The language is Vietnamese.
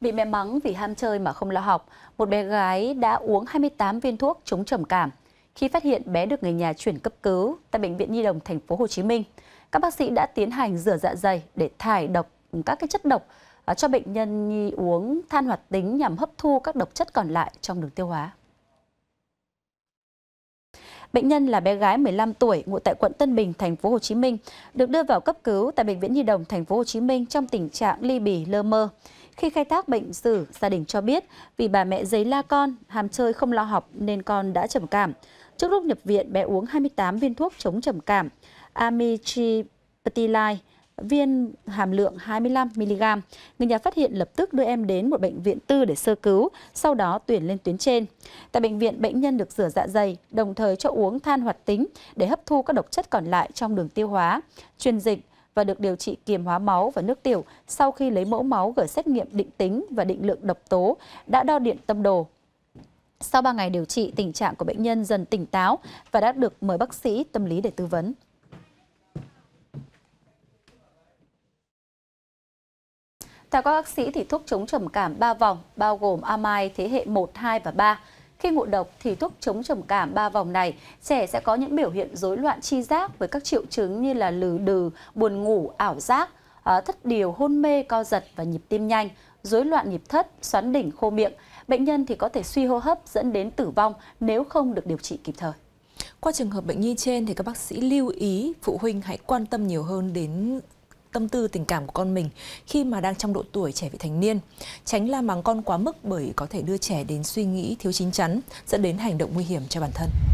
Bị mẹ mắng vì ham chơi mà không lo học, một bé gái đã uống 28 viên thuốc chống trầm cảm. Khi phát hiện bé được người nhà chuyển cấp cứu tại bệnh viện Nhi đồng thành phố Hồ Chí Minh, các bác sĩ đã tiến hành rửa dạ dày để thải độc các cái chất độc à, cho bệnh nhân nhi uống than hoạt tính nhằm hấp thu các độc chất còn lại trong đường tiêu hóa. Bệnh nhân là bé gái 15 tuổi, ngụ tại quận Tân Bình, thành phố Hồ Chí Minh, được đưa vào cấp cứu tại bệnh viện Nhi đồng thành phố Hồ Chí Minh trong tình trạng ly bì lơ mơ. Khi khai thác bệnh sử, gia đình cho biết vì bà mẹ giấy la con, ham chơi không lo học nên con đã trầm cảm. Trước lúc nhập viện, bé uống 28 viên thuốc chống trầm cảm, amitriptyline, viên hàm lượng 25mg. Người nhà phát hiện lập tức đưa em đến một bệnh viện tư để sơ cứu, sau đó tuyển lên tuyến trên. Tại bệnh viện, bệnh nhân được rửa dạ dày, đồng thời cho uống than hoạt tính để hấp thu các độc chất còn lại trong đường tiêu hóa. Truyền dịch, và được điều trị kiềm hóa máu và nước tiểu sau khi lấy mẫu máu gửi xét nghiệm định tính và định lượng độc tố đã đo điện tâm đồ. Sau 3 ngày điều trị, tình trạng của bệnh nhân dần tỉnh táo và đã được mời bác sĩ tâm lý để tư vấn. Theo các bác sĩ thì thuốc chống trầm cảm 3 vòng bao gồm amai thế hệ 1, 2 và 3 khi ngộ độc thì thuốc chống trầm cảm ba vòng này, trẻ sẽ có những biểu hiện rối loạn chi giác với các triệu chứng như là lừ đừ, buồn ngủ, ảo giác, à, thất điều, hôn mê, co giật và nhịp tim nhanh, rối loạn nhịp thất, xoắn đỉnh, khô miệng. Bệnh nhân thì có thể suy hô hấp dẫn đến tử vong nếu không được điều trị kịp thời. Qua trường hợp bệnh nhi trên thì các bác sĩ lưu ý phụ huynh hãy quan tâm nhiều hơn đến tâm tư tình cảm của con mình khi mà đang trong độ tuổi trẻ vị thành niên, tránh la mắng con quá mức bởi có thể đưa trẻ đến suy nghĩ thiếu chín chắn dẫn đến hành động nguy hiểm cho bản thân.